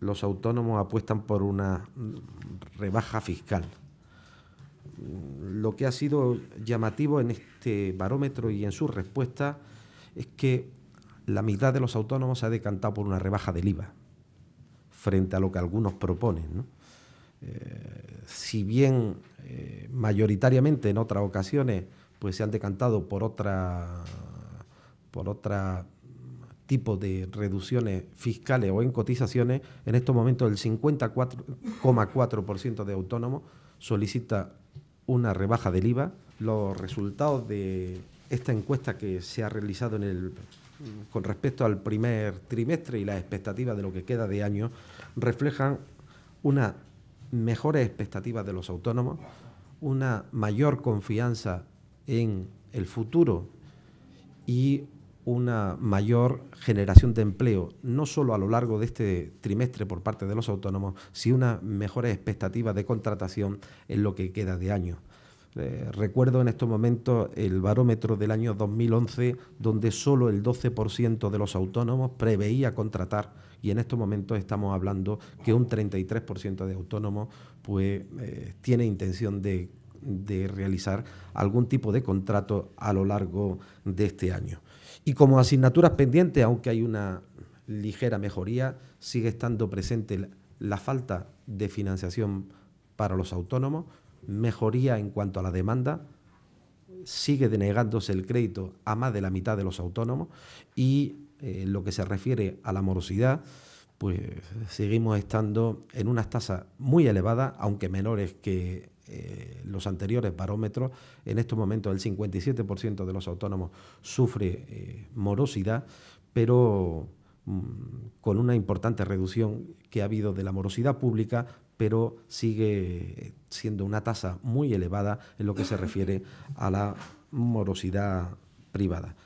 los autónomos apuestan por una rebaja fiscal. Lo que ha sido llamativo en este barómetro y en su respuesta es que la mitad de los autónomos se ha decantado por una rebaja del IVA, frente a lo que algunos proponen. Eh, si bien eh, mayoritariamente en otras ocasiones pues se han decantado por otra por otra tipo de reducciones fiscales o en cotizaciones, en estos momentos el 54,4% de autónomos solicita una rebaja del IVA. Los resultados de esta encuesta que se ha realizado en el, con respecto al primer trimestre y las expectativas de lo que queda de año reflejan una mejores expectativa de los autónomos, una mayor confianza en el futuro y una mayor generación de empleo, no solo a lo largo de este trimestre por parte de los autónomos, sino unas mejores expectativas de contratación en lo que queda de año. Eh, recuerdo en estos momentos el barómetro del año 2011, donde solo el 12% de los autónomos preveía contratar y en estos momentos estamos hablando que un 33% de autónomos pues, eh, tiene intención de de realizar algún tipo de contrato a lo largo de este año. Y como asignaturas pendientes, aunque hay una ligera mejoría, sigue estando presente la falta de financiación para los autónomos, mejoría en cuanto a la demanda, sigue denegándose el crédito a más de la mitad de los autónomos y en eh, lo que se refiere a la morosidad, pues seguimos estando en unas tasas muy elevadas, aunque menores que eh, los anteriores barómetros, en estos momentos el 57% de los autónomos sufre eh, morosidad, pero mm, con una importante reducción que ha habido de la morosidad pública, pero sigue eh, siendo una tasa muy elevada en lo que se refiere a la morosidad privada.